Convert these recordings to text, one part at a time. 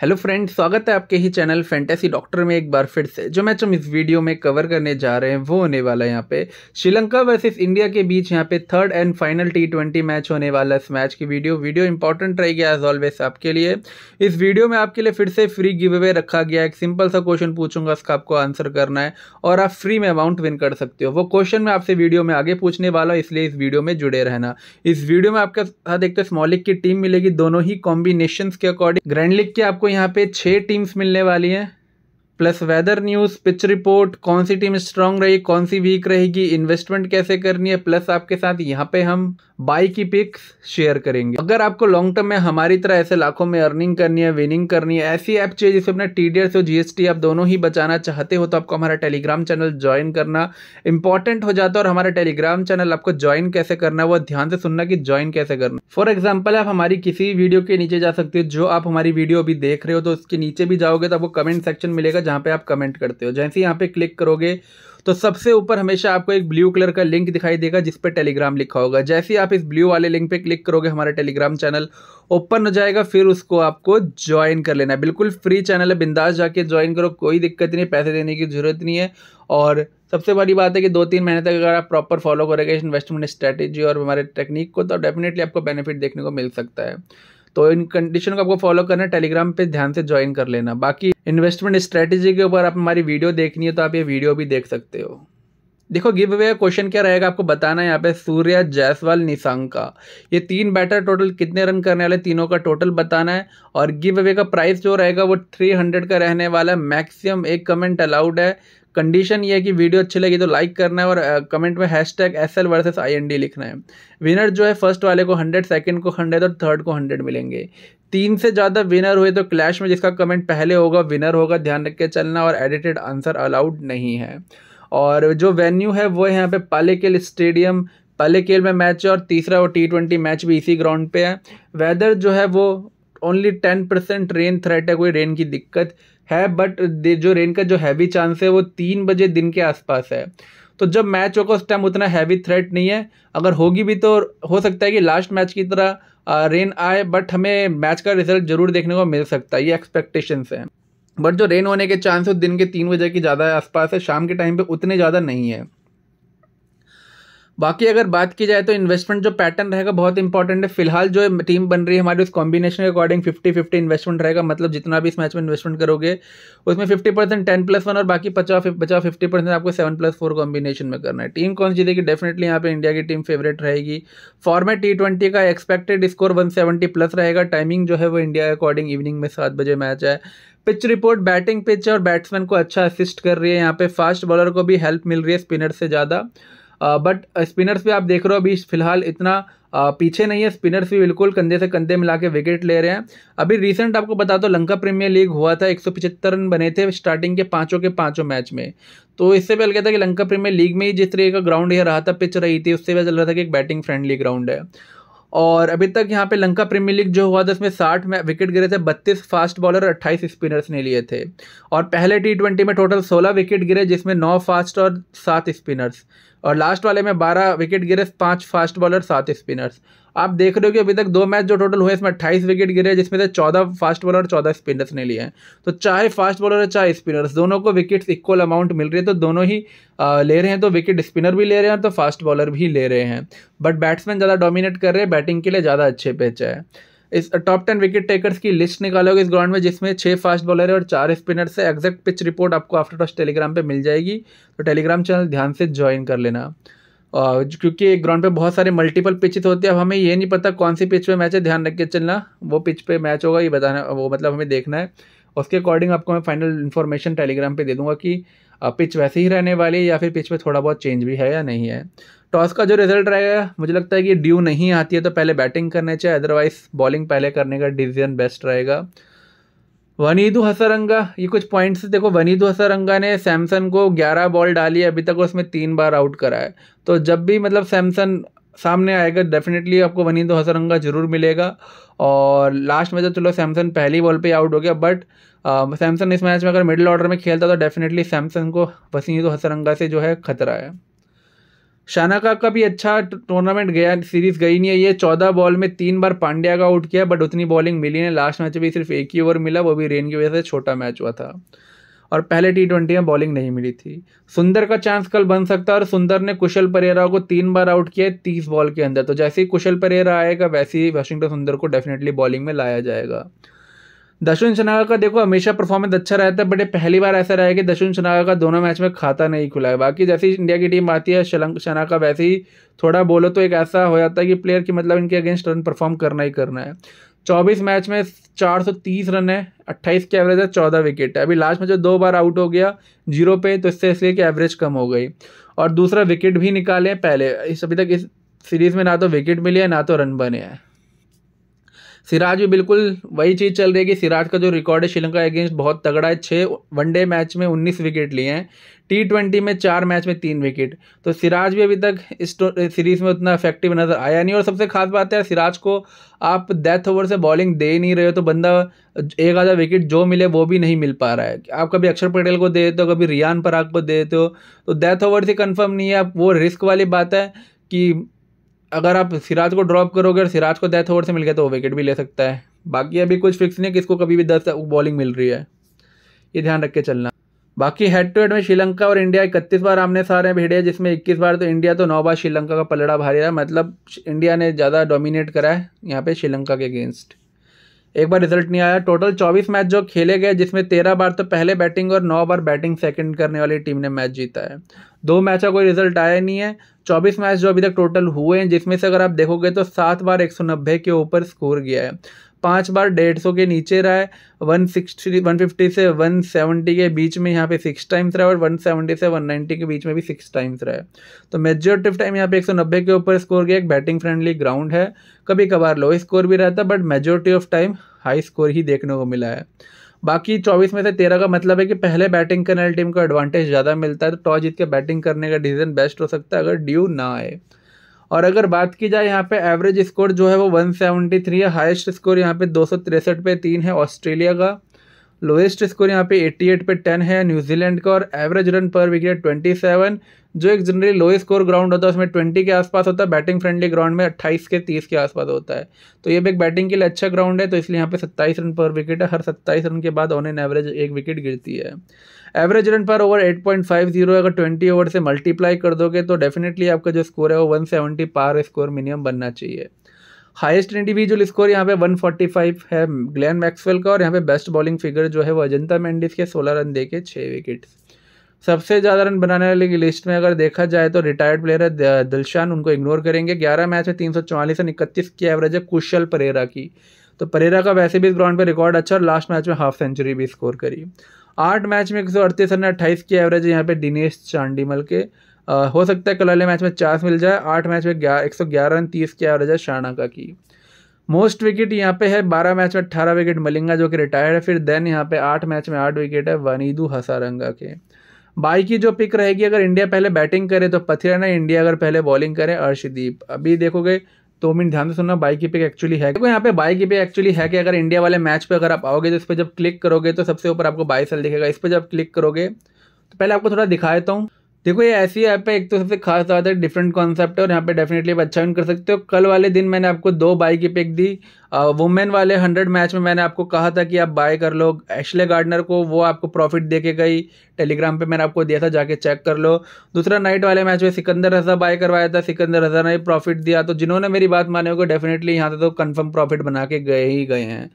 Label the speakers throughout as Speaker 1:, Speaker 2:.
Speaker 1: hello friend स्वागत है आपके ही चैनल फैंटेसी डॉक्टर में एक बार फिर से जो मैच हम इस वीडियो में कवर करने जा रहे हैं वो होने वाला है यहाँ पे श्रीलंका वर्सेस इंडिया के बीच यहाँ पे third and final T twenty match होने वाला है इस मैच की वीडियो वीडियो इंपॉर्टेंट रहेगी एज ऑलवेज आपके लिए इस वीडियो में आपके लिए फिर से फ्री गिव अवे रखा गया एक सिंपल सा क्वेश्चन पूछूंगा उसका आपको आंसर करना है और आप फ्री में अमाउंट विन कर सकते हो वो क्वेश्चन मैं आपसे वीडियो में आगे पूछने वाला हूँ इसलिए इस वीडियो में जुड़े रहना इस वीडियो में आपके साथ एक तो स्मॉलिक की टीम मिलेगी दोनों ही कॉम्बिनेशन के अकॉर्डिंग ग्रैंड लीग के आपको आपको यहाँ पे छः टीम्स मिलने वाली हैं plus weather news pitch report कौन सी टीम स्ट्रांग रही कौन सी वीक रहेगी इन्वेस्टमेंट कैसे करनी है प्लस आपके साथ यहाँ पे हम बाई की पिक्स शेयर करेंगे अगर आपको लॉन्ग टर्म में हमारी तरह ऐसे लाखों में अर्निंग करनी है विनिंग करनी है ऐसी ऐप चाहिए जिससे अपना टी और जीएसटी आप दोनों ही बचाना चाहते हो तो आपको हमारा टेलीग्राम चैनल ज्वाइन करना इंपॉर्टेंट हो जाता है और हमारा टेलीग्राम चैनल आपको ज्वाइन कैसे करना है वो ध्यान से सुनना की ज्वाइन कैसे करना फॉर एग्जाम्पल आप हमारी किसी वीडियो के नीचे जा सकते हो जो आप हमारी वीडियो अभी देख रहे हो तो उसके नीचे भी जाओगे तो आपको कमेंट सेक्शन मिलेगा जहाँ पे आप कमेंट करते हो जैसे यहाँ पे क्लिक करोगे तो सबसे ऊपर हमेशा आपको एक ब्लू कलर का लिंक दिखाई देगा जिस पर टेलीग्राम लिखा होगा जैसे ही आप इस ब्लू वाले लिंक पे क्लिक करोगे हमारा टेलीग्राम चैनल ओपन हो जाएगा फिर उसको आपको ज्वाइन कर लेना है बिल्कुल फ्री चैनल है बिंदास जाके ज्वाइन करो कोई दिक्कत नहीं पैसे देने की जरूरत नहीं है और सबसे बड़ी बात है कि दो तीन महीने तक अगर आप प्रॉपर फॉलो करेंगे इन्वेस्टमेंट स्ट्रैटेजी और हमारे टेक्निक को तो डेफिनेटली आपको बेनिफिट देखने को मिल सकता है तो इन कंडीशन को आपको फॉलो करना टेलीग्राम पे ध्यान से ज्वाइन कर लेना बाकी इन्वेस्टमेंट स्ट्रेटेजी के ऊपर आप हमारी वीडियो देखनी है तो आप ये वीडियो भी देख सकते हो देखो गिव अवे क्वेश्चन क्या रहेगा आपको बताना है यहाँ पे सूर्य जायसवाल निशांग का ये तीन बैटर टोटल कितने रन करने वाले तीनों का टोटल बताना है और गिव अवे का प्राइस जो रहेगा वो थ्री हंड्रेड का रहने वाला है मैक्सिमम एक कमेंट अलाउड है कंडीशन ये है कि वीडियो अच्छी लगी तो लाइक करना है और कमेंट में hashtag S L versus I N D लिखना है विनर जो है फर्स्ट वाले को हंड्रेड सेकेंड को हंड्रेड और थर्ड को हंड्रेड मिलेंगे तीन से ज़्यादा विनर हुए तो क्लैश में जिसका कमेंट पहले होगा विनर होगा ध्यान रख के चलना और एडिटेड आंसर अलाउड नहीं है और जो वेन्यू है वो है यहाँ पे पालेकेल स्टेडियम पालेकेल में मैच है और तीसरा वो टी ट्वेंटी मैच भी इसी ग्राउंड पे है वेदर जो है वो only ten percent rain threat है कोई रेन की दिक्कत है बट जो रेन का जो हैवी चांस है वो तीन बजे दिन के आसपास है तो जब मैच होगा उस टाइम उतना हैवी थ्रेट नहीं है अगर होगी भी तो हो सकता है कि लास्ट मैच की तरह रेन आए बट हमें मैच का रिजल्ट जरूर देखने को मिल सकता है ये एक्सपेक्टेशंस हैं बट जो रेन होने के चांस दिन के तीन बजे के ज़्यादा आसपास है शाम के टाइम पे उतने ज़्यादा नहीं है बाकी अगर बात की जाए तो इन्वेस्टमेंट जो पैटर्न रहेगा बहुत इंपॉर्टेंट है फिलहाल जो टीम बन रही है हमारी उस कॉम्बिनेशन के अकॉर्डिंग फिफ्टी फिफ्टी इन्वेस्टमेंट रहेगा मतलब जितना भी इस मैच में इन्वेस्टमेंट करोगे उसमें fifty percent ten plus one और बाकी पचास पचास फिफ्टी परसेंट आपको सेवन प्लस फोर कॉम्बिनेशन में करना है टीम कौन सी देगी डेफिनेटली यहाँ पे इंडिया की टीम फेवरेट रहेगी फॉर्मेट टी ट्वेंटी का expected score one seventy plus रहेगा टाइमिंग जो है वो इंडिया के अकॉर्डिंग इवनिंग में सात बजे मैच है पिच रिपोर्ट बैटिंग पिच और बैट्समैन को अच्छा असिस्ट कर रही है यहाँ पे फास्ट बॉलर को भी हेल्प मिल रही है स्पिनर से ज़्यादा बट स्पिनर्स भी आप देख रहे हो अभी फिलहाल इतना पीछे नहीं है स्पिनर्स भी बिल्कुल कंधे से कंधे मिला के विकेट ले रहे हैं अभी रिसेंट आपको बता दो लंका प्रीमियर लीग हुआ था एक रन बने थे स्टार्टिंग के पाँचों के पाँचों मैच में तो इससे पहले क्या था कि लंका प्रीमियर लीग में ही जिस तरीके का ग्राउंड यह रहा था पिच रही थी उससे वह चल रहा था कि एक बैटिंग फ्रेंडली ग्राउंड है और अभी तक यहाँ पे लंका प्रीमियर लीग जो हुआ था उसमें साठ में विकेट गिरे थे बत्तीस फास्ट बॉलर और अट्ठाईस स्पिनर्स ने लिए थे और पहले टी ट्वेंटी में टोटल सोलह विकेट गिरे जिसमें नौ फास्ट और सात स्पिनर्स और लास्ट वाले में बारह विकेट गिरे पाँच फास्ट बॉलर सात स्पिनर्स आप देख रहे हो कि अभी तक दो मैच जो टोटल हुए इसमें अट्ठाईस विकेट गिरे जिसमें से चौदह फास्ट बॉलर और चौदह स्पिनर्स ने लिए हैं तो चाहे फास्ट बॉलर है चाहे स्पिनर्स दोनों को विकेट्स इक्वल अमाउंट मिल रही है तो दोनों ही ले रहे हैं तो विकेट स्पिनर भी ले रहे हैं तो फास्ट बॉलर भी ले रहे हैं बट बैट्समैन ज़्यादा डोमिनेट कर रहे हैं बैटिंग के लिए ज़्यादा अच्छे पेच है इस टॉप टेन विकेट टेकर्स की लिस्ट निकालोगे इस ग्राउंड में जिसमें छः फास्ट बॉलर है और चार स्पिनर से एग्जैक्ट पिच रिपोर्ट आपको आफ्टर टॉस टेलीग्राम पे मिल जाएगी तो टेलीग्राम चैनल ध्यान से ज्वाइन कर लेना क्योंकि ग्राउंड पे बहुत सारे मल्टीपल पिचेस होते हैं अब हमें ये नहीं पता कौन सी पिच पे मैच है ध्यान रख के चलना वो पिच पे मैच होगा ये बताना वो मतलब हमें देखना है उसके अकॉर्डिंग आपको मैं फाइनल इन्फॉर्मेशन टेलीग्राम पे दे दूंगा कि पिच वैसे ही रहने वाली है या फिर पिच पे थोड़ा बहुत चेंज भी है या नहीं है टॉस का जो रिजल्ट रहेगा मुझे लगता है कि ड्यू नहीं आती है तो पहले बैटिंग करने चाहिए अदरवाइज बॉलिंग पहले करने का डिसीजन बेस्ट रहेगा वनीदू हसरंगा ये कुछ पॉइंट्स देखो वनीदू हसरंगा ने सैमसन को 11 बॉल डाली है अभी तक उसमें तीन बार आउट करा है तो जब भी मतलब सैमसन सामने आएगा डेफिनेटली आपको वनीदू हसरंगा जरूर मिलेगा और लास्ट में तो चलो सैमसन पहली बॉल पे आउट हो गया बट सैमसन इस मैच में अगर मिडिल ऑर्डर में खेलता तो डेफिनेटली सैमसन को वसीदू हसरंगा से जो है खतरा है शानाका का भी अच्छा टूर्नामेंट गया सीरीज गई नहीं है ये चौदह बॉल में तीन बार पांड्या का आउट किया बट उतनी बॉलिंग मिली नहीं लास्ट मैच भी सिर्फ एक ही ओवर मिला वो भी रेन की वजह से छोटा मैच हुआ था और पहले टी ट्वेंटी में बॉलिंग नहीं मिली थी सुंदर का चांस कल बन सकता है और सुंदर ने कुशल परेरा को तीन बार आउट किया है तीस बॉल के अंदर तो जैसे ही कुशल परेरा आएगा वैसे ही वाशिंगटन सुंदर को डेफिनेटली बॉलिंग में लाया जाएगा दशुन शनागा का देखो हमेशा परफॉर्मेंस अच्छा रहता है बट ये पहली बार ऐसा रहा है कि दशुन शनागा का दोनों मैच में खाता नहीं खुला है बाकी जैसी इंडिया की टीम आती है शलंक शनाका वैसे ही थोड़ा बोलो तो एक ऐसा हो जाता है कि प्लेयर की मतलब इनके अगेंस्ट रन परफॉर्म करना ही करना है चौबीस मैच में 430 रन है 28 की एवरेज है 14 विकेट है अभी लास्ट में जो दो बार आउट हो गया जीरो पे तो इससे इसलिए कि एवरेज कम हो गई और दूसरा विकेट भी निकाले पहले इस अभी तक इस सीरीज़ में ना तो विकेट मिली है ना तो रन बने हैं सिराज भी बिल्कुल वही चीज़ चल रही है कि सिराज का जो रिकॉर्ड है श्रीलंका अगेंस्ट बहुत तगड़ा है छः वनडे मैच में उन्नीस विकेट लिए हैं टी ट्वेंटी में चार मैच में तीन विकेट तो सिराज भी अभी तक इस सीरीज़ में उतना इफेक्टिव नज़र आया नहीं और सबसे खास बात है सिराज को आप डेथ ओवर से बॉलिंग दे ही नहीं रहे हो तो बंदा एक आधा विकेट जो मिले वो भी नहीं मिल पा रहा है आप कभी अक्षर पटेल को दे देते हो कभी रियान पराग को देते हो तो डेथ ओवर से कन्फर्म नहीं है आप वो रिस्क वाली बात है कि अगर आप सिराज को ड्रॉप करोगे और सिराज को डेथ ओवर से मिल गया तो वो विकेट भी ले सकता है बाकी अभी कुछ फिक्स नहीं है किसको कभी भी दस बॉलिंग मिल रही है ये ध्यान रख के चलना बाकी हेड टू हेड में श्रीलंका और इंडिया इकतीस बार आमने सारे भिड़े जिसमें इक्कीस बार तो इंडिया तो नौ बार श्रीलंका का पलड़ा भारी रहा मतलब इंडिया ने ज़्यादा डोमिनेट करा है यहाँ पर श्रीलंका के अगेंस्ट एक बार रिजल्ट नहीं आया टोटल चौबीस मैच जो खेले गए जिसमें तेरह बार तो पहले बैटिंग और नौ बार बैटिंग सेकंड करने वाली टीम ने मैच जीता है दो मैच का कोई रिजल्ट आया नहीं है चौबीस मैच जो अभी तक टोटल हुए हैं जिसमें से अगर आप देखोगे तो सात बार एक सौ नब्बे के ऊपर स्कोर गया है पाँच बार डेढ़ सौ के नीचे रहा है वन सिक्सटी वन फिफ्टी से वन सेवेंटी के बीच में यहाँ पे सिक्स टाइम्स रहा है और वन सेवेंटी से वन नाइन्टी के बीच में भी सिक्स टाइम्स रहा है तो मेजोरिटी ऑफ टाइम यहाँ पे एक सौ नब्बे के ऊपर स्कोर गया एक बैटिंग फ्रेंडली ग्राउंड है कभी कभार लो स्कोर भी रहता है but majority of time high score ही देखने को मिला है बाकी चौबीस में से तेरह का मतलब है कि पहले बैटिंग करने वाली टीम को एडवांटेज ज़्यादा मिलता है तो टॉस जीत के बैटिंग करने का डिसीजन बेस्ट हो सकता है अगर ड्यू ना आए और अगर बात की जाए यहाँ पे एवरेज स्कोर जो है वो 173 है हाईएस्ट स्कोर यहाँ पे दो पे तीन है ऑस्ट्रेलिया का लोएस्ट स्कोर यहाँ पे 88 पे 10 है न्यूजीलैंड का और एवरेज रन पर विकेट 27 जो एक जनरली लोएस्ट स्कोर ग्राउंड होता है उसमें 20 के आसपास होता है बैटिंग फ्रेंडली ग्राउंड में 28 के 30 के आसपास होता है तो ये भी एक बैटिंग के लिए अच्छा ग्राउंड है तो इसलिए यहाँ पे 27 रन पर विकेट है हर 27 रन के बाद ऑन एन एवरेज एक विकेट गिरती है average run per over eight अगर ट्वेंटी ओवर से मल्टीप्लाई कर दोगे तो डेफिनेटली आपका जो स्कोर है वो वन पार स्कोर मिनिमम बनना चाहिए हाईएस्ट इंडिविजुअल स्कोर यहाँ पे 145 है ग्लेन मैक्सवेल का और यहाँ पे बेस्ट बॉलिंग फिगर जो है वो अजंता मेंडिस के 16 रन दे के छः विकेट सबसे ज़्यादा रन बनाने वाले की लिस्ट में अगर देखा जाए तो रिटायर्ड प्लेयर है दिलशान उनको इग्नोर करेंगे ग्यारह मैच में तीन सौ चौवालीस रन इकतीस की एवरेज है कुशल परेरा की तो परेरा का वैसे भी इस ग्राउंड पर रिकॉर्ड अच्छा और लास्ट मैच में हाफ सेंचुरी भी स्कोर करी आठ मैच में एक सौ अड़तीस रन अट्ठाईस की एवरेज है यहाँ पे दिनेश चांडीमल के आ, हो सकता है कल वाले मैच में चार मिल जाए आठ मैच में ग्यारह एक सौ ग्यारह रन तीस की एवरेज है शारनाका की मोस्ट विकेट यहाँ पे है बारह मैच में अट्ठारह विकेट मलिंगा जो कि रिटायर्ड है फिर देन यहाँ पे आठ मैच में आठ विकेट है वनीदू हसारंगा के बाई की जो पिक रहेगी अगर इंडिया पहले बैटिंग करे तो ना इंडिया अगर पहले बॉलिंग करे अर्शदीप अभी देखोगे तो मिनट ध्यान से सुनना बाई की पिक एक्चुअली है देखो यहाँ पे बाई की पिक एक्चुअली है कि अगर इंडिया वाले मैच पे अगर आप आओगे तो इस पर जब क्लिक करोगे तो सबसे ऊपर आपको बाई साल दिखेगा इस पर जब क्लिक करोगे तो पहले आपको थोड़ा दिखा देता हूँ देखो ये ऐसी ऐप है एक तो सबसे खास बात है डिफरेंट कॉन्सेप्ट है और यहाँ पे डेफिनेटली आप अच्छा विन कर सकते हो कल वाले दिन मैंने आपको दो बाई की पिक दी वुमेन वाले हंड्रेड मैच में मैंने आपको कहा था कि आप बाय कर लो एशले गार्डनर को वो आपको प्रॉफिट दे के गई टेलीग्राम पे मैंने आपको दिया था जाके चेक कर लो दूसरा नाइट वाले मैच में सिकंदर रजा बाय करवाया था सिकंदर रजा ने प्रॉफिट दिया तो जिन्होंने मेरी बात माने होगी डेफिनेटली यहाँ से तो कन्फर्म प्रॉफिट बना के गए ही गए हैं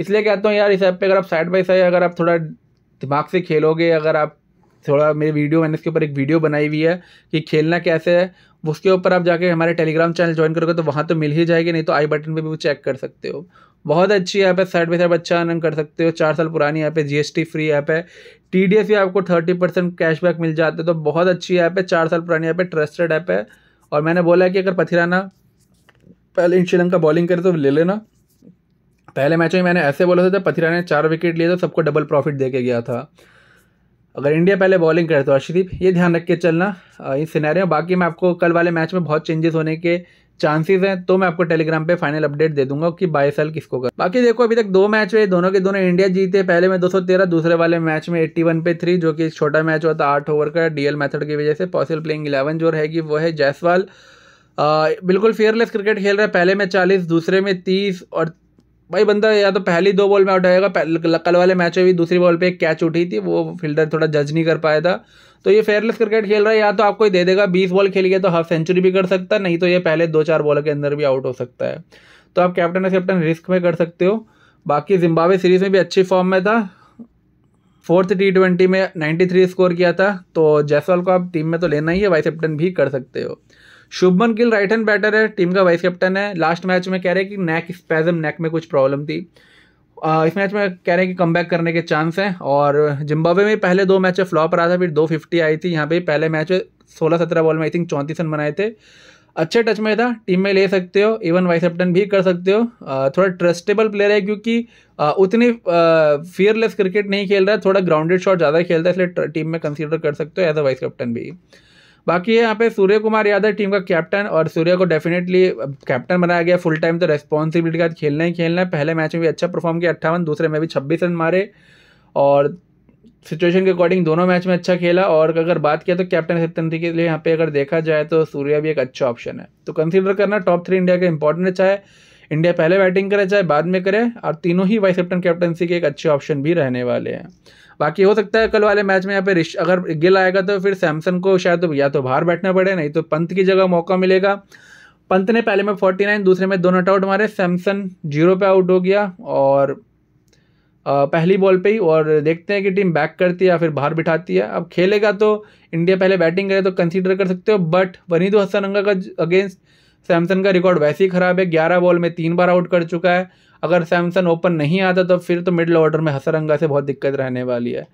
Speaker 1: इसलिए कहता हूँ यार इस ऐप पर अगर आप साइड बाई साइड अगर आप थोड़ा दिमाग से खेलोगे अगर आप थोड़ा मेरे वीडियो मैंने इसके ऊपर एक वीडियो बनाई हुई है कि खेलना कैसे है उसके ऊपर आप जाके हमारे टेलीग्राम चैनल ज्वाइन करोगे तो वहाँ तो मिल ही जाएगी नहीं तो आई बटन पे भी वो चेक कर सकते हो बहुत अच्छी ऐप है साइड बाई साइड अच्छा आनंद कर सकते हो चार साल पुरानी ऐप है जीएसटी फ्री ऐप है टी डी एस भी आपको थर्टी परसेंट कैशबैक मिल जाता है तो बहुत अच्छी ऐप है चार साल पुरानी ऐप है ट्रस्टेड ऐप है और मैंने बोला कि अगर पथिराना पहले श्रीलंका बॉलिंग करे तो ले लेना पहले मैच में मैंने ऐसे बोला था जब पथिराना ने चार विकेट लिए तो सबको डबल प्रॉफिट दे के गया था अगर इंडिया पहले बॉलिंग करे तो अर्शदीप ये ध्यान रख के चलना इन सिनेरियो में बाकी मैं आपको कल वाले मैच में बहुत चेंजेस होने के चांसेस हैं तो मैं आपको टेलीग्राम पे फाइनल अपडेट दे दूंगा कि बाई साल किसको कर बाकी देखो अभी तक दो मैच हुए दोनों के दोनों इंडिया जीते पहले में 213 दूसरे वाले मैच में 81 पे थ्री जो कि छोटा मैच हुआ था आठ ओवर का डीएल मेथड की वजह से पॉसिबल प्लेइंग इलेवन जो रहेगी वो है जायसवाल बिल्कुल फेयरलेस क्रिकेट खेल रहा है पहले में चालीस दूसरे में तीस और भाई बंदा या तो पहली दो बॉल में आउट आएगा कल वाले मैच में भी दूसरी बॉल पे एक कैच उठी थी वो फील्डर थोड़ा जज नहीं कर पाया था तो ये फेयरलेस क्रिकेट खेल रहा है या तो आपको ही दे देगा बीस बॉल खेल गया तो हाफ सेंचुरी भी कर सकता है नहीं तो ये पहले दो चार बॉल के अंदर भी आउट हो सकता है तो आप कैप्टन एस कैप्टन रिस्क में कर सकते हो बाकी जिम्बावे सीरीज़ में भी अच्छी फॉर्म में था फोर्थ टी ट्वेंटी में नाइन्टी थ्री स्कोर किया था तो जैसवाल को आप टीम में तो लेना ही है वाइस कैप्टन भी कर सकते हो Shubman Gill right hand batter है टीम का वाइस कैप्टन है लास्ट मैच में कह रहे हैं कि नेक स्पैजम नेक में कुछ प्रॉब्लम थी इस मैच में कह रहे हैं कि कम करने के चांस हैं और जिम्बाब्वे में पहले दो मैच फ्लॉप रहा था फिर दो फिफ्टी आई थी यहाँ पे पहले मैच सोलह सत्रह बॉल में आई थिंक चौंतीस रन बनाए थे अच्छे टच में था टीम में ले सकते हो इवन वाइस कैप्टन भी कर सकते हो थोड़ा ट्रस्टेबल प्लेयर है क्योंकि उतनी फियरलेस क्रिकेट नहीं खेल रहा है थोड़ा ग्राउंडेड शॉट ज़्यादा खेलता है इसलिए टीम में कंसीडर कर सकते हो एज अ वाइस कैप्टन भी बाकी यहाँ पे सूर्य कुमार यादव टीम का कैप्टन और सूर्य को डेफिनेटली कैप्टन बनाया गया फुल टाइम तो रेस्पॉन्सिबिलिटी का खेलना ही खेलना है पहले मैच में भी अच्छा परफॉर्म किया अट्ठावन दूसरे में भी छब्बीस रन मारे और सिचुएशन के अकॉर्डिंग दोनों मैच में अच्छा खेला और अगर बात किया तो कैप्टन सिप्तंती के लिए यहाँ पे अगर देखा जाए तो सूर्या भी एक अच्छा ऑप्शन है तो कंसिडर करना टॉप थ्री इंडिया का इंपॉर्टेंट चाहे इंडिया पहले बैटिंग करे चाहे बाद में करे और तीनों ही वाइस कैप्टन कैप्टनसी के एक अच्छे ऑप्शन भी रहने वाले हैं बाकी हो सकता है कल वाले मैच में यहाँ पे रिश अगर गिल आएगा तो फिर सैमसन को शायद तो या तो बाहर बैठना पड़े नहीं तो पंत की जगह मौका मिलेगा पंत ने पहले में फोर्टी नाइन दूसरे में दो नॉट आउट मारे सैमसन जीरो पे आउट हो गया और पहली बॉल पे ही और देखते हैं कि टीम बैक करती है या फिर बाहर बिठाती है अब खेलेगा तो इंडिया पहले बैटिंग करे तो कंसीडर कर सकते हो बट वनीदो हसन अंगा का अगेंस्ट सैमसन का रिकॉर्ड वैसे ही खराब है ग्यारह बॉल में तीन बार आउट कर चुका है अगर सैमसन ओपन नहीं आता तो फिर तो मिडल ऑर्डर में हसरंगा से बहुत दिक्कत रहने वाली है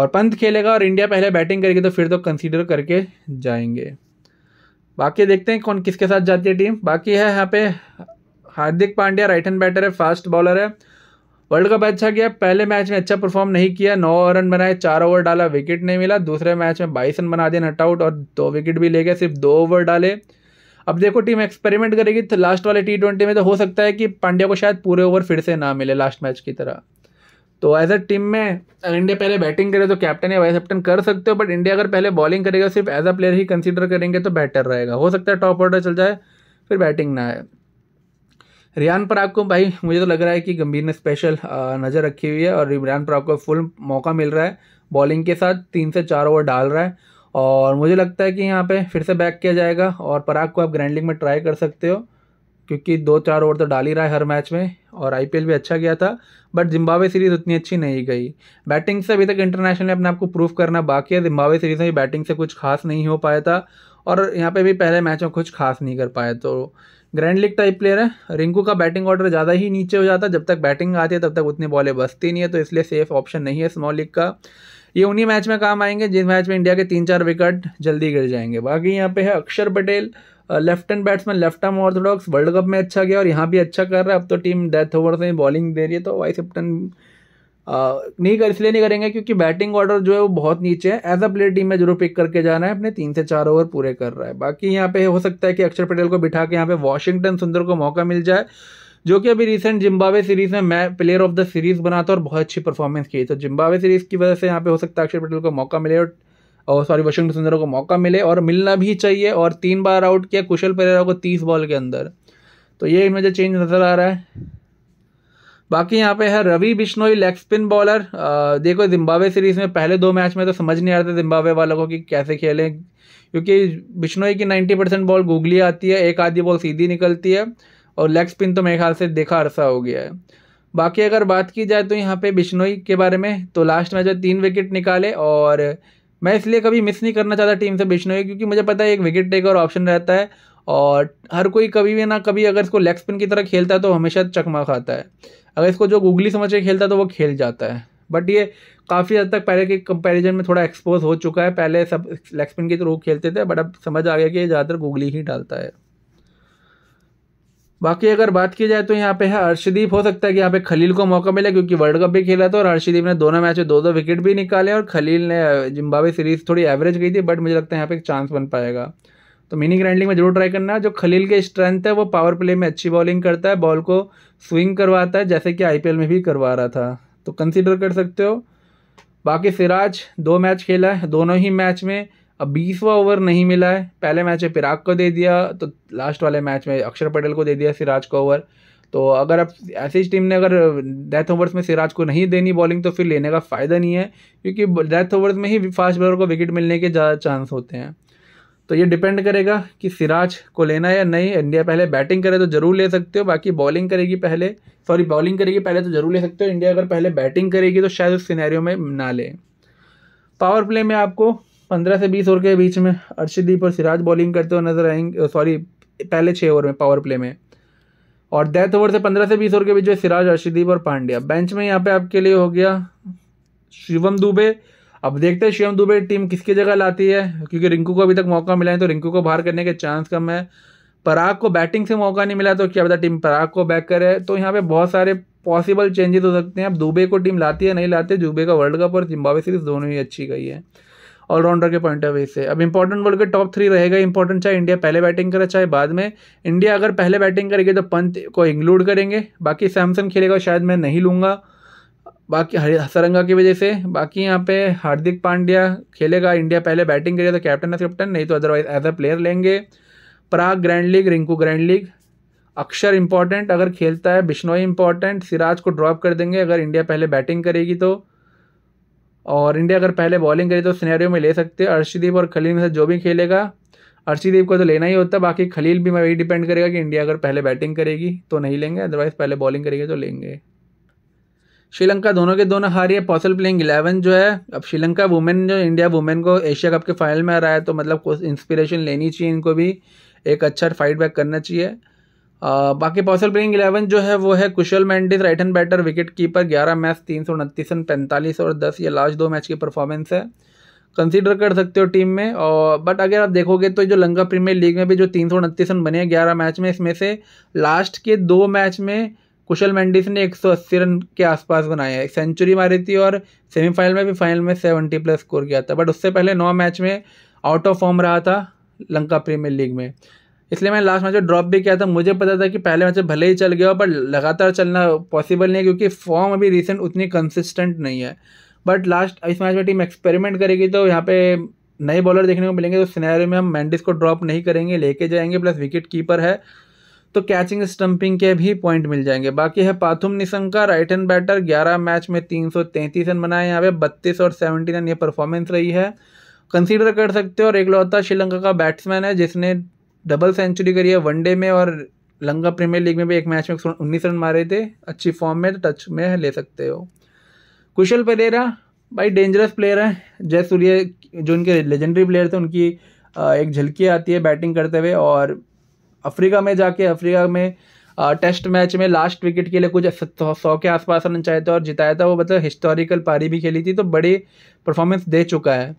Speaker 1: और पंत खेलेगा और इंडिया पहले बैटिंग करेगी तो फिर तो कंसीडर करके जाएंगे बाकी देखते हैं कौन किसके साथ जाती है टीम बाकी है यहाँ पे Hardik Pandya right hand batter है फास्ट बॉलर है वर्ल्ड कप अच्छा किया पहले मैच में अच्छा परफॉर्म नहीं किया नौ रन बनाए चार ओवर डाला विकेट नहीं मिला दूसरे मैच में बाईस रन बना दिया नट आउट और दो विकेट भी ले गए सिर्फ दो ओवर डाले अब देखो टीम एक्सपेरिमेंट करेगी तो लास्ट वाले टी ट्वेंटी में तो हो सकता है कि पांड्या को शायद पूरे ओवर फिर से ना मिले लास्ट मैच की तरह तो एज अ टीम में अगर इंडिया पहले बैटिंग करे तो कैप्टन या वाइस कैप्टन कर सकते हो बट इंडिया अगर पहले बॉलिंग करेगा सिर्फ एज अ प्लेयर ही कंसिडर करेंगे तो बेटर रहेगा हो सकता है टॉप ऑर्डर चल जाए फिर बैटिंग ना आए रियान पराग को भाई मुझे तो लग रहा है कि गंभीर ने स्पेशल नज़र रखी हुई है और रियान पराग को फुल मौका मिल रहा है बॉलिंग के साथ तीन से चार ओवर डाल रहा है और मुझे लगता है कि यहाँ पे फिर से बैक किया जाएगा और पराग को आप ग्रैंड लीग में ट्राई कर सकते हो क्योंकि दो चार ओवर तो डाल ही रहा है हर मैच में और आईपीएल भी अच्छा गया था बट जिम्बावे सीरीज़ उतनी अच्छी नहीं गई बैटिंग से अभी तक इंटरनेशनल ने अपने आप को करना बाकी है जिम्बावे सीरीज़ में बैटिंग से कुछ खास नहीं हो पाया था और यहाँ पर भी पहले मैचों कुछ खास नहीं कर पाए तो ग्रैंड लीग टाइप प्लेयर है रिंकू का बैटिंग ऑर्डर ज़्यादा ही नीचे हो जाता है जब तक बैटिंग आती है तब तक उतनी बॉलें बचती नहीं है तो इसलिए सेफ ऑप्शन नहीं है स्मॉल लीग का ये उन्हीं मैच में काम आएंगे जिस मैच में इंडिया के तीन चार विकेट जल्दी गिर जाएंगे बाकी यहाँ पे है Axar Patel left hand batsman left arm orthodox world cup में अच्छा गया और यहाँ भी अच्छा कर रहा है अब तो टीम डेथ ओवर से बॉलिंग दे रही है तो वाइस कैप्टन नहीं कर इसलिए नहीं करेंगे क्योंकि बैटिंग ऑर्डर जो है वो बहुत नीचे है एज अ प्लेयर टीम में जरूर पिक करके जाना है अपने तीन से चार ओवर पूरे कर रहा है बाकी यहाँ पे हो सकता है कि अक्षर पटेल को बिठा के यहाँ पे वॉशिंगटन सुंदर को मौका मिल जाए जो कि अभी रिसेंट जिम्बावे सीरीज में मैं प्लेयर ऑफ द सीरीज बना था और बहुत अच्छी परफॉर्मेंस की तो जिम्बावे सीरीज की वजह से यहाँ पे हो सकता है अक्षर पटेल को मौका मिले और सॉरी वॉशिंगटन सुंदर को मौका मिले और मिलना भी चाहिए और तीन बार आउट किया कुशल पेरेरा को तीस बॉल के अंदर तो ये मुझे चेंज नज़र आ रहा है बाकी यहाँ पे है Ravi Bishnoi leg spin bowler देखो जिम्बावे सीरीज़ में पहले दो मैच में तो समझ नहीं आ रहा था जिम्बावे वालों को कि कैसे खेलें क्योंकि बिश्नोई की 90 परसेंट बॉल गुगली आती है एक आधी बॉल सीधी निकलती है और लेग स्पिन तो मेरे ख्याल से देखा अरसा हो गया है बाकी अगर बात की जाए तो यहाँ पे बिश्नोई के बारे में तो लास्ट मैच में तीन विकेट निकाले और मैं इसलिए कभी मिस नहीं करना चाहता टीम से बिश्नोई क्योंकि मुझे पता है एक विकेट टेकर ऑप्शन रहता है और हर कोई कभी भी ना कभी अगर इसको लेग स्पिन की तरह खेलता है तो हमेशा चकमा खाता है अगर इसको जो गुगली समझ के खेलता है तो वो खेल जाता है बट ये काफ़ी हद तक पहले के कंपैरिजन में थोड़ा एक्सपोज हो चुका है पहले सब लेग स्पिन के थ्रू खेलते थे बट अब समझ आ गया कि ये ज़्यादातर गुगली ही डालता है बाकी अगर बात की जाए तो यहाँ पे है अर्शदीप हो सकता है कि यहाँ पे खलील को मौका मिला क्योंकि वर्ल्ड कप भी खेला था और अर्शदीप ने दोनों मैच दो दो विकेट भी निकाले और खलील ने जिम्बावे सीरीज़ थोड़ी एवरेज गई थी बट मुझे लगता है यहाँ पे एक चांस बन पाएगा तो मिनी ग्रैंडलिंग में जरूर ट्राई करना जो खलील के स्ट्रेंथ है वो पावर प्ले में अच्छी बॉलिंग करता है बॉल को स्विंग करवाता है जैसे कि आईपीएल में भी करवा रहा था तो कंसिडर कर सकते हो बाकी सिराज दो मैच खेला है दोनों ही मैच में अब बीसवा ओवर नहीं मिला है पहले मैच में पिराग को दे दिया तो लास्ट वाले मैच में अक्षर पटेल को दे दिया सिराज को ओवर तो अगर आप ऐसी टीम ने अगर डेथ ओवर्स में सिराज को नहीं देनी बॉलिंग तो फिर लेने का फ़ायदा नहीं है क्योंकि डेथ ओवर्स में ही फास्ट बॉलर को विकेट मिलने के ज़्यादा चांस होते हैं तो ये डिपेंड करेगा कि सिराज को लेना या नहीं इंडिया पहले बैटिंग करे तो जरूर ले सकते हो बाकी बॉलिंग करेगी पहले सॉरी बॉलिंग करेगी पहले तो जरूर ले सकते हो इंडिया अगर पहले बैटिंग करेगी तो शायद उस सिनेरियो में ना ले पावर प्ले में आपको पंद्रह से बीस ओवर के बीच में अर्शदीप और सिराज बॉलिंग करते हुए नजर आएंगे सॉरी oh, पहले छः ओवर में पावर प्ले में और डेथ ओवर से पंद्रह से बीस ओवर के बीच में सिराज अर्शदीप और पांड्या बेंच में यहाँ पर आपके लिए हो गया शिवम दुबे अब देखते हैं शिवम दुबे टीम किसकी जगह लाती है क्योंकि रिंकू को अभी तक मौका मिला है तो रिंकू को बाहर करने के चांस कम है पराग को बैटिंग से मौका नहीं मिला तो क्या पता टीम पराग को बैक करे तो यहाँ पे बहुत सारे पॉसिबल चेंजेस हो सकते हैं अब दुबे को टीम लाती है नहीं लाती दुबे का वर्ल्ड कप और जिम्बावे सीरीज दोनों ही अच्छी गई है ऑलराउंडर के पॉइंट ऑफ व्यू से अब इंपॉर्टेंट वर्ल्ड के टॉप थ्री रहेगा इंपॉर्टेंट चाहे इंडिया पहले बैटिंग करे चाहे बाद में इंडिया अगर पहले बैटिंग करेगी तो पंत को इंक्लूड करेंगे बाकी सैमसंग खेलेगा शायद मैं नहीं लूँगा बाकी हसरंगा की वजह से बाकी यहाँ पे हार्दिक पांड्या खेलेगा इंडिया पहले बैटिंग करेगा तो कैप्टन एज कैप्टन नहीं तो अदरवाइज एज अ प्लेयर लेंगे Parag grand league Rinku grand league Axar important अगर खेलता है बिश्नोई इंपॉर्टेंट सिराज को ड्रॉप कर देंगे अगर इंडिया पहले बैटिंग करेगी तो और इंडिया अगर पहले बॉलिंग करे तो सिनेरियो में ले सकते हैं अर्शदीप और खलील में से जो भी खेलेगा अर्शदीप को तो लेना ही होता है बाकी खलील भी मैं वही डिपेंड करेगा कि इंडिया अगर पहले बैटिंग करेगी तो नहीं लेंगे अदरवाइज़ पहले बॉलिंग करेगी तो लेंगे श्रीलंका दोनों के दोनों हारी है पॉसिबल प्लेइंग इलेवन जो है अब श्रीलंका वुमेन जो इंडिया वुमेन को एशिया कप के फाइनल में आ रहा है तो मतलब कुछ इंस्पिरेशन लेनी चाहिए इनको भी एक अच्छा फाइट बैक करना चाहिए आ, बाकी पॉसिबल प्लेइंग इलेवन जो है वो है Kusal Mendis right hand batter wicket keeper ग्यारह मैच तीन सौ उनतीस रन पैंतालीस और दस ये लास्ट दो मैच की परफॉर्मेंस है कंसीडर कर सकते हो टीम में और बट अगर आप देखोगे तो जो लंका प्रीमियर लीग में भी जो तीन सौ उनतीस रन बने हैं ग्यारह मैच में इसमें से लास्ट के दो मैच में कुशल मेंडिस ने 180 रन के आसपास बनाया एक सेंचुरी मारी थी और सेमीफाइनल में भी फाइनल में 70 प्लस स्कोर किया था बट उससे पहले नौ मैच में आउट ऑफ फॉर्म रहा था लंका प्रीमियर लीग में इसलिए मैंने लास्ट मैच में ड्रॉप भी किया था मुझे पता था कि पहले मैच में भले ही चल गया बट लगातार चलना पॉसिबल नहीं है क्योंकि फॉर्म अभी रिसेंट उतनी कंसिस्टेंट नहीं है बट लास्ट इस मैच में टीम एक्सपेरिमेंट करेगी तो यहाँ पे नए बॉलर देखने को मिलेंगे तो सिनेरियो में हम मैंडिस को ड्रॉप नहीं करेंगे लेके जाएंगे प्लस विकेट कीपर है तो कैचिंग स्टंपिंग के भी पॉइंट मिल जाएंगे बाकी है Pathum Nissanka right hand batter ग्यारह मैच में तीन सौ तैंतीस रन बनाए यहाँ पे बत्तीस और 70 रन ये परफॉर्मेंस रही है कंसीडर कर सकते हो और एकलौता श्रीलंका का बैट्समैन है जिसने डबल सेंचुरी करी है वनडे में और लंका प्रीमियर लीग में भी एक मैच में उन्नीस रन मारे थे अच्छी फॉर्म में टच तो में ले सकते हो कुशल परेरा भाई डेंजरस प्लेयर है जय सूर्य जो उनके लेजेंडरी प्लेयर थे उनकी एक झलकी आती है बैटिंग करते हुए और अफ्रीका में जाके अफ्रीका में टेस्ट मैच में लास्ट विकेट के लिए कुछ सौ के आसपास रन चाहे थे और जिताया था वो मतलब हिस्टोरिकल पारी भी खेली थी तो बड़ी परफॉर्मेंस दे चुका है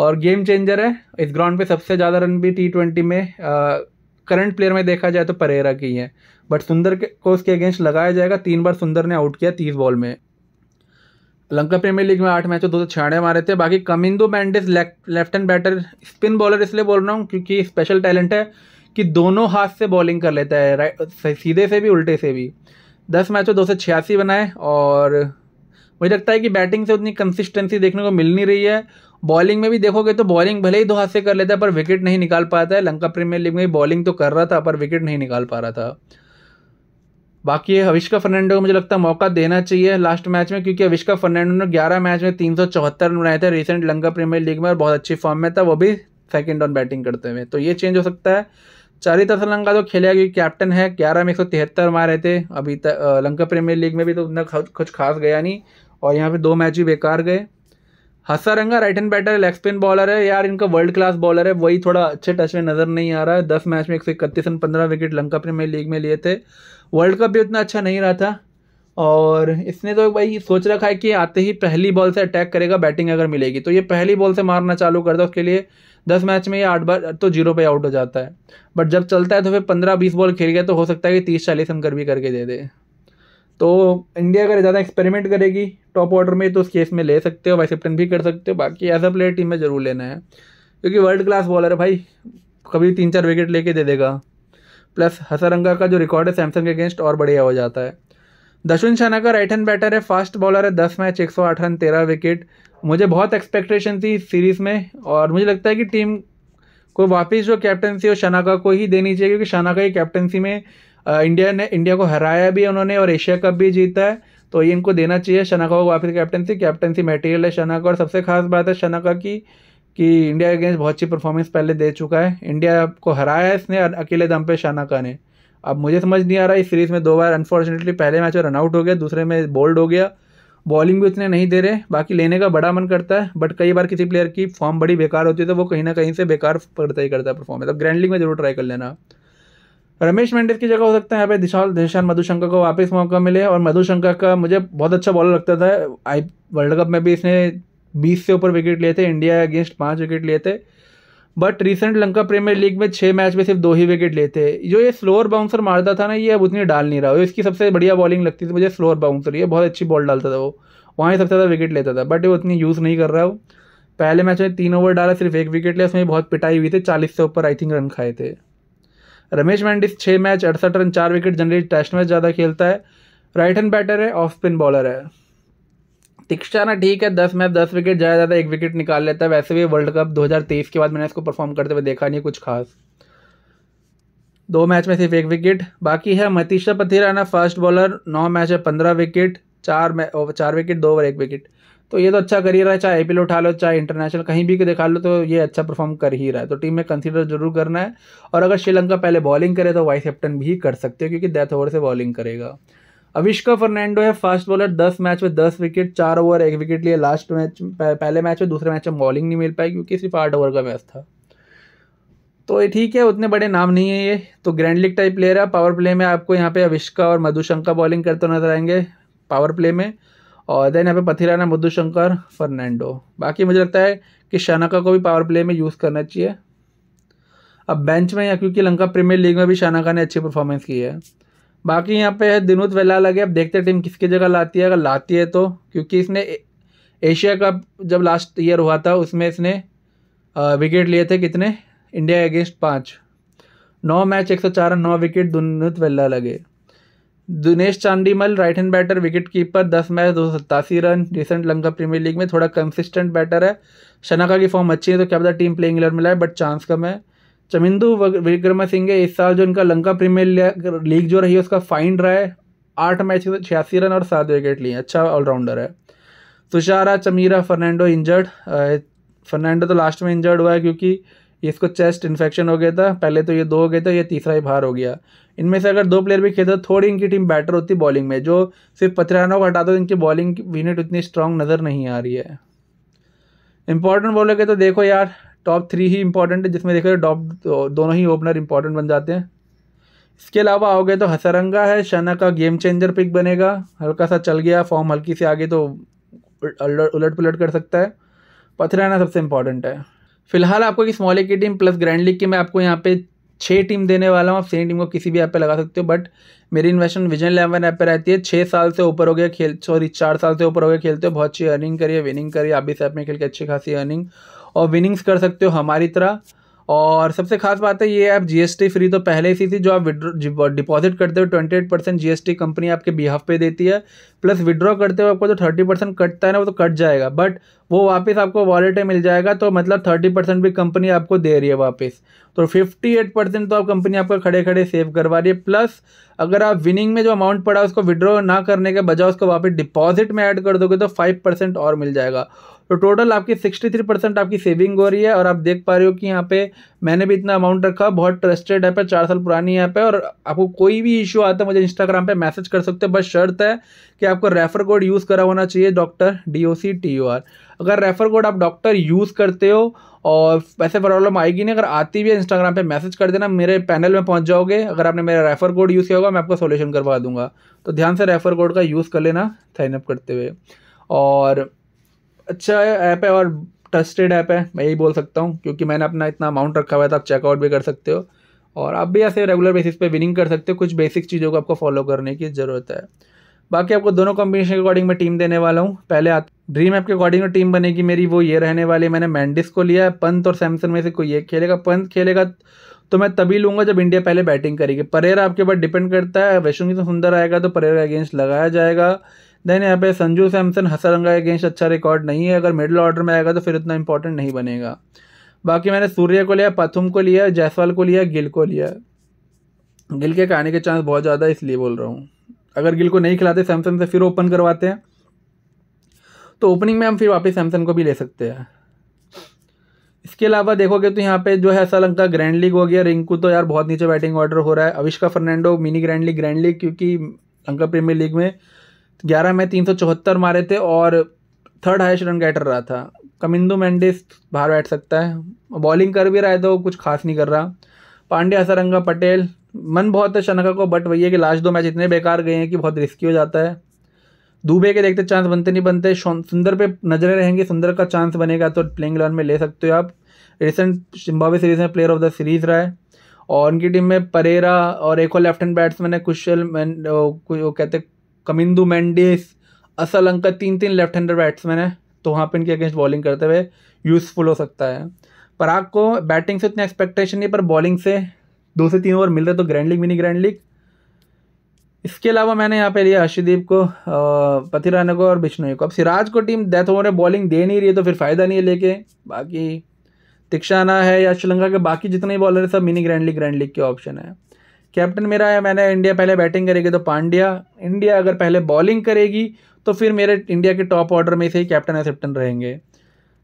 Speaker 1: और गेम चेंजर है इस ग्राउंड पे सबसे ज़्यादा रन भी टी ट्वेंटी में करंट प्लेयर में देखा जाए तो परेरा की है बट सुंदर को उसके अगेंस्ट लगाया जाएगा तीन बार सुंदर ने आउट किया तीस बॉल में लंका प्रीमियर लीग में आठ मैचों दो सौ छियाणे मारे थे बाकी Kamindu Mendis left hand batter spin bowler इसलिए बोल रहा हूँ क्योंकि स्पेशल टैलेंट है कि दोनों हाथ से बॉलिंग कर लेता है राइट सीधे से भी उल्टे से भी दस मैचों तो दो सौ छियासी बनाए और मुझे लगता है कि बैटिंग से उतनी कंसिस्टेंसी देखने को मिल नहीं रही है बॉलिंग में भी देखोगे तो बॉलिंग भले ही दो हाथ से कर लेता है पर विकेट नहीं निकाल पाता है लंका प्रीमियर लीग में बॉलिंग तो कर रहा था पर विकेट नहीं निकाल पा रहा था बाकी अविष्का फर्नैंडो को मुझे लगता है मौका देना चाहिए लास्ट मैच में क्योंकि अविष्का फर्नांडो ने ग्यारह मैच में तीन रन बनाए थे रिसेंट लंका प्रीमियर लीग में और बहुत अच्छी फॉर्म में था वो भी सेकेंड ऑन बैटिंग करते हुए तो ये चेंज हो सकता है चरित श्रीलंका तो खेला क्योंकि कैप्टन है ग्यारह में एक सौ तिहत्तर मारे थे अभी तक लंका प्रीमियर लीग में भी तो उतना कुछ खास गया नहीं और यहाँ पे दो मैच भी बेकार गए Hasaranga right hand batter leg spin bowler है यार इनका वर्ल्ड क्लास बॉलर है वही थोड़ा अच्छे टच में नजर नहीं आ रहा है दस मैच में एक सौ इकतीस रन पंद्रह विकेट लंका प्रीमियर लीग में लिए थे वर्ल्ड कप भी उतना अच्छा नहीं रहा था और इसने तो भाई सोच रखा है कि आते ही पहली बॉल से अटैक करेगा बैटिंग अगर मिलेगी तो ये पहली बॉल से मारना चालू करता है उसके लिए दस मैच में ये आठ बार तो जीरो पे आउट हो जाता है बट जब चलता है तो फिर पंद्रह बीस बॉल खेल गया तो हो सकता है कि तीस चालीस हम कर भी करके दे दे तो इंडिया अगर ज़्यादा एक्सपेरिमेंट करेगी टॉप ऑर्डर में तो उस केस में ले सकते हो वाइस कैप्टन भी कर सकते हो बाकी एज अ प्लेयर टीम में ज़रूर लेना है क्योंकि वर्ल्ड क्लास बॉलर है भाई कभी तीन चार विकेट लेके दे देगा प्लस हसरंगा का जो रिकॉर्ड है सैमसंग के अगेंस्ट और बढ़िया हो जाता है दशुन शाना का राइट हैंड बैटर है फास्ट बॉलर है दस मैच एक सौ आठ रन तेरह विकेट मुझे बहुत एक्सपेक्टेशन थी इस सीरीज़ में और मुझे लगता है कि टीम को वापस जो कैप्टनसी है शनाका को ही देनी चाहिए क्योंकि शनाका की कैप्टनसी में इंडिया ने इंडिया को हराया भी है उन्होंने और एशिया कप भी जीता है तो ये इनको देना चाहिए शनाका को वापस कैप्टनसी कैप्टनसी मटेरियल है शनाका और सबसे खास बात है शनाका की कि इंडिया अगेंस्ट बहुत अच्छी परफॉर्मेंस पहले दे चुका है इंडिया को हराया है इसने अकेले दम पे शनाका ने अब मुझे समझ नहीं आ रहा है इस सीरीज़ में दो बार अनफॉर्चुनेटली पहले मैच में रनआउट हो गया दूसरे में बोल्ड हो गया बॉलिंग भी उतने नहीं दे रहे बाकी लेने का बड़ा मन करता है बट कई बार किसी प्लेयर की फॉर्म बड़ी बेकार होती है तो वो कहीं ना कहीं से बेकार करता ही करता है परफॉर्मेंस अब ग्रैंड लीग में जरूर ट्राई कर लेना रमेश मेंडिस की जगह हो सकता है यहाँ पे दिशाल दिशान मधुशंका को वापस मौका मिले और मधुशंका का मुझे बहुत अच्छा बॉलर लगता था आई वर्ल्ड कप में भी इसने बीस से ऊपर विकेट लिए थे इंडिया अगेंस्ट पाँच विकेट लिए थे but recent Lanka premier league में छः मैच में सिर्फ दो ही विकेट लेते जो ये स्लोअर बाउंसर मारता था ना ये अब उतनी डाल नहीं रहा हो इसकी सबसे बढ़िया बॉलिंग लगती थी मुझे स्लोअर बाउंसर ये बहुत अच्छी बॉल डालता था वो वहाँ ही सबसे ज़्यादा विकेट लेता था बट वो उतनी यूज़ नहीं कर रहा हो पहले मैच में तीन ओवर डाला सिर्फ एक विकेट लिया उसमें बहुत पिटाई हुई थी चालीस से ऊपर आई थिंक रन खाए थे रमेश मैंडिस छः मैच अड़सठ रन चार विकेट जनरेट टेस्ट मैच ज़्यादा खेलता है राइट हैंड बैटर है ऑफ स्पिन बॉलर है ना ठीक है दस मैच दस विकेट ज़्यादा ज़्यादा एक विकेट निकाल लेता है वैसे भी वर्ल्ड कप 2023 के बाद मैंने इसको परफॉर्म करते हुए देखा नहीं कुछ खास दो मैच में सिर्फ एक विकेट बाकी है मतीशा ना फर्स्ट बॉलर नौ मैच है पंद्रह विकेट चार मै चार विकेट दो ओवर एक विकेट तो ये तो अच्छा कर ही रहा है चाहे आई उठा लो चाहे इंटरनेशनल कहीं भी दिखा लो तो ये अच्छा परफॉर्म कर ही रहा है तो टीम में कंसिडर जरूर करना है और अगर श्रीलंका पहले बॉलिंग करे तो वाइस कैप्टन भी कर सकते हो क्योंकि डेथ ओवर से बॉलिंग करेगा अविष्का फर्नांडो है फास्ट बॉलर दस मैच में दस विकेट चार ओवर एक विकेट लिए लास्ट मैच पहले मैच में दूसरे मैच में बॉलिंग नहीं मिल पाई क्योंकि सिर्फ आठ ओवर का मैच था तो ये ठीक है उतने बड़े नाम नहीं है ये तो ग्रैंड लीग टाइप प्लेयर है पावर प्ले में आपको यहाँ पे अविष्का और मधुशंकर बॉलिंग करते नजर आएंगे पावर प्ले में और देन यहाँ पे पथिराना मधुशंकर फर्नांडो बाकी मुझे लगता है कि शानका को भी पावर प्ले में यूज़ करना चाहिए अब बेंच में या क्योंकि लंका प्रीमियर लीग में भी शानका ने अच्छी परफॉर्मेंस की है बाकी यहाँ पे है दिनुत वेला लगे अब देखते हैं टीम किसकी जगह लाती है अगर लाती है तो क्योंकि इसने एशिया कप जब लास्ट ईयर हुआ था उसमें इसने विकेट लिए थे कितने इंडिया अगेंस्ट पाँच नौ मैच एक सौ चार नौ विकेट दुनुत वेला लगे Dinesh Chandimal right hand batter wicket keeper दस मैच दो सौ सत्तासी run recent Lanka premier league में थोड़ा कंसिस्टेंट बैटर है शनाखा की फॉर्म अच्छी है तो क्या पता टीम प्लेइंग इलेवन में लाए बट चांस कम है चमिंदू विक्रमा सिंह इस साल जो इनका लंका प्रीमियर लीग जो रही है उसका फाइंड रहा है आठ मैच छियासी रन और सात विकेट लिए अच्छा ऑलराउंडर है तुषारा चमीरा फर्नांडो इंजर्ड फर्नांडो तो लास्ट में इंजर्ड हुआ है क्योंकि इसको चेस्ट इन्फेक्शन हो गया था पहले तो ये दो हो गए थे ये तीसरा ही बाहर हो गया इनमें से अगर दो प्लेयर भी खेलते तो थोड़ी इनकी टीम बेटर होती बॉलिंग में जो सिर्फ पथरानों को हटा दो तो इनकी बॉलिंग यूनिट उतनी स्ट्रांग नज़र नहीं आ रही है इंपॉर्टेंट बोलोगे तो देखो यार टॉप थ्री ही इंपॉर्टेंट है जिसमें देखो टॉप तो दोनों ही ओपनर इंपॉर्टेंट बन जाते हैं इसके अलावा आओगे तो हसरंगा है शना का गेम चेंजर पिक बनेगा हल्का सा चल गया फॉर्म हल्की से आगे तो उलट पुलट कर सकता है पथराना सबसे इंपॉर्टेंट है फिलहाल आपको की स्मॉल की टीम प्लस ग्रैंड लीग की मैं आपको यहाँ पे छः टीम देने वाला हूँ आप सेम टीम को किसी भी ऐप पे लगा सकते हो बट मेरी इन्वेस्टमेंट विजन इलेवन ऐप पे रहती है छः साल से ऊपर हो गया खेल सॉरी चार साल से ऊपर हो गया खेलते हो बहुत अच्छी अर्निंग करिए विनिंग करिए आप इस ऐप में खेल के अच्छी खासी अर्निंग और विनिंग्स कर सकते हो हमारी तरह और सबसे खास बात है ये ऐप जीएसटी फ्री तो पहले सी थी जो आप विड्रो डिपॉजिट करते हो ट्वेंटी एट परसेंट जी कंपनी आपके बिहाफ पे देती है प्लस विड्रॉ करते हो आपको जो थर्टी परसेंट कटता है ना वो तो कट जाएगा बट वो वापस आपको वॉलेट में मिल जाएगा तो मतलब थर्टी परसेंट भी कंपनी आपको दे रही है वापस तो फिफ्टी एट परसेंट तो आप कंपनी आपका खड़े खड़े सेव करवा रही है प्लस अगर आप विनिंग में जो अमाउंट पड़ा उसको विड्रॉ ना करने के बजाय उसको वापस डिपॉजिट में ऐड कर दोगे तो फाइव परसेंट और मिल जाएगा तो टोटल आपकी 63 परसेंट आपकी सेविंग हो रही है और आप देख पा रहे हो कि यहाँ पे मैंने भी इतना अमाउंट रखा बहुत ट्रस्टेड ऐप है चार साल पुरानी ऐप है और आपको कोई भी इशू आता है मुझे इंस्टाग्राम पर मैसेज कर सकते हो बस शर्त है कि आपको रेफर कोड यूज़ करा होना चाहिए doctor D O C T O R अगर रेफर कोड आप डॉक्टर यूज़ करते हो और वैसे प्रॉब्लम आएगी नहीं अगर आती भी है इंस्टाग्राम पे मैसेज कर देना मेरे पैनल में पहुंच जाओगे अगर आपने मेरा रेफर कोड यूज़ किया होगा मैं आपको सोल्यूशन करवा दूंगा तो ध्यान से रेफर कोड का यूज़ कर लेना साइनअप करते हुए और अच्छा ऐप है और ट्रस्टेड ऐप है मैं यही बोल सकता हूँ क्योंकि मैंने अपना इतना अमाउंट रखा हुआ है तो आप चेकआउट भी कर सकते हो और आप भी ऐसे रेगुलर बेसिस पे विनिंग कर सकते हो कुछ बेसिक चीज़ों को आपको फॉलो करने की ज़रूरत है बाकी आपको दोनों कॉम्बिनेशन के अकॉर्डिंग मैं टीम देने वाला हूँ पहले आप ड्रीम ऐप के अकॉर्डिंग टीम बनेगी मेरी वो ये रहने वाली मैंने मैंडिस को लिया है पंत और सैमसंग में से कोई एक खेलेगा पंत खेलेगा तो मैं तभी लूँगा जब इंडिया पहले बैटिंग करेगी परेरा आपके ऊपर डिपेंड करता है वैश्विक तो सुंदर आएगा तो परेरा अगेंस्ट लगाया जाएगा देन यहाँ पे संजू सैमसन हसरंगा अगेंस्ट अच्छा रिकॉर्ड नहीं है अगर मिडिल ऑर्डर में आएगा तो फिर उतना इंपॉर्टेंट नहीं बनेगा बाकी मैंने सूर्य को लिया पथुम को लिया जायसवाल को लिया गिल को लिया गिल के खाने के चांस बहुत ज़्यादा है इसलिए बोल रहा हूँ अगर गिल को नहीं खिलाते सैमसंग से फिर ओपन करवाते हैं तो ओपनिंग में हम फिर वापस सैमसंग को भी ले सकते हैं इसके अलावा देखोगे तो यहाँ पे जो है लंका ग्रैंड लीग हो गया रिंकू तो यार बहुत नीचे बैटिंग ऑर्डर हो रहा है Avishka Fernando mini grand league grand league क्योंकि अंकल प्रीमियर लीग में ग्यारह में तीन सौ चौहत्तर मारे थे और थर्ड हाइस्ट रन गैटर रहा था कमिंदू मैंडिस बाहर बैठ सकता है बॉलिंग कर भी रहा है तो कुछ खास नहीं कर रहा पांडे असरंगा पटेल मन बहुत है शनका को बट वही है कि लास्ट दो मैच इतने बेकार गए हैं कि बहुत रिस्की हो जाता है दुबे के देखते चांस बनते नहीं बनते सुंदर पे नजरें रहेंगी सुंदर का चांस बनेगा तो प्लेइंग इलेवन में ले सकते हो आप रिसेंट जिम्बावे सीरीज में प्लेयर ऑफ द सीरीज रहा है और उनकी टीम में परेरा और एक और लेफ्ट हैंड बैट्समैन है कुशल मैन वो कहते कमिंदू मैंडिस असल अंकर तीन तीन लेफ्ट हैंडर बैट्समैन है तो वहाँ पर इनके अगेंस्ट बॉलिंग करते हुए यूज़फुल हो सकता है पराग को बैटिंग से इतना एक्सपेक्टेशन नहीं पर बॉलिंग से दो से तीन ओवर मिल रहे तो grand league mini grand league इसके अलावा मैंने यहाँ पे लिया अर्षदीप को पथी राना को और बिश्नोई को अब सिराज को टीम डेथ ओवर में बॉलिंग दे नहीं रही है तो फिर फ़ायदा नहीं है लेके बाकी तिक्षाना है या श्रीलंका के बाकी जितने बॉलर है सब mini grand league grand league के ऑप्शन है कैप्टन मेरा है मैंने इंडिया पहले बैटिंग करेगी तो पांड्या इंडिया अगर पहले बॉलिंग करेगी तो फिर मेरे इंडिया के टॉप ऑर्डर में से ही कैप्टन या कैप्टन रहेंगे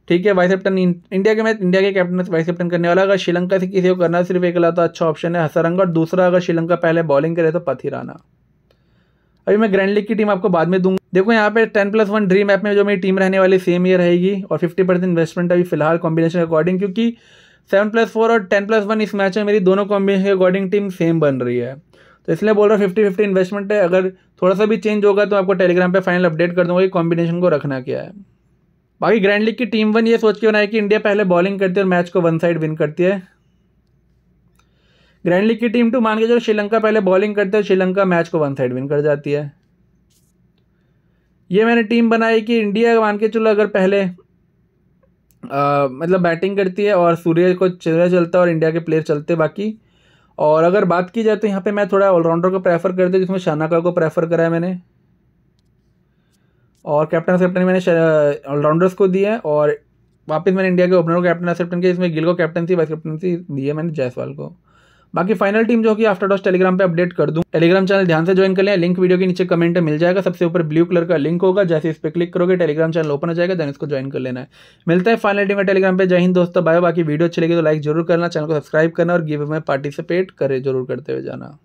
Speaker 1: ठीक है वाइस कैप्टन इंडिया के मैच इंडिया के कैप्टन वाइस कैप्टन करने वाला अगर श्रीलंका से किसी को करना सिर्फ एक लाता तो अच्छा ऑप्शन है हसरंगा और दूसरा अगर श्रीलंका पहले बॉलिंग करे तो पथी राना अभी मैं ग्रैंड लीग की टीम आपको बाद में दूंगा देखो यहाँ पे ten plus one dream app में जो मेरी टीम रहने वाली सेम ये रहेगी और फिफ्टी परसेंट इन्वेस्टमेंट अभी फिलहाल कॉम्बिनेशन अकॉर्डिंग क्योंकि सेवन प्लस फोर और टेन प्लस वन इस मैच में मेरी दोनों कॉम्बिनेशन के अकॉर्डिंग टीम सेम बन रही है तो इसलिए बोल रहा हूँ फिफ्टी फिफ्टी इन्वेस्टमेंट है अगर थोड़ा सा भी चेंज होगा तो आपको टेलीग्राम पे फाइनल अपडेट कर दूंगा कि कॉम्बिनेशन को रखना क्या है बाकी ग्रैंड लीग की टीम वन ये सोच के बनाई कि इंडिया पहले बॉलिंग करती है और मैच को वन साइड विन करती है ग्रैंड लीग की टीम टू मान के चलो श्रीलंका पहले बॉलिंग करते हैं श्रीलंका मैच को वन साइड विन कर जाती है ये मैंने टीम बनाई कि इंडिया मान के चलो अगर पहले आ, मतलब बैटिंग करती है और सूर्य को चेहरा चलता है और इंडिया के प्लेयर चलते बाकी और अगर बात की जाए तो यहाँ पे मैं थोड़ा ऑलराउंडर को प्रेफर करती हूँ जिसमें शानाका को प्रेफर करा है मैंने और कैप्टन कैप्टन मैंने ऑलराउंडर्स को दिया है और वापस मैंने इंडिया के ओपनर को कैप्टन कैप्टन के जिसमें गिल को कैप्टनसी वाइस कैप्टनसी दी है मैंने जायसवाल को बाकी फाइनल टीम जो होगी आफ्टर डॉस टेलीग्राम पे अपडेट कर दूं टेलीग्राम चैनल ध्यान से ज्वाइन कर लें लिंक वीडियो के नीचे कमेंट मिल जाएगा सबसे ऊपर ब्लू कलर का लिंक होगा जैसे इस पर क्लिक करोगे टेलीग्राम चैनल ओपन हो जाएगा देन इसको ज्वाइन कर लेना है मिलता है फाइनल टीम टेलीग्राम पर जय हिंद दोस्तों बाय बाकी वीडियो अच्छी लगी तो लाइक जरूर करना चैनल को सब्सक्राइब करना और गिव में पार्टिसिपेट करे जरूर करते हुए जाना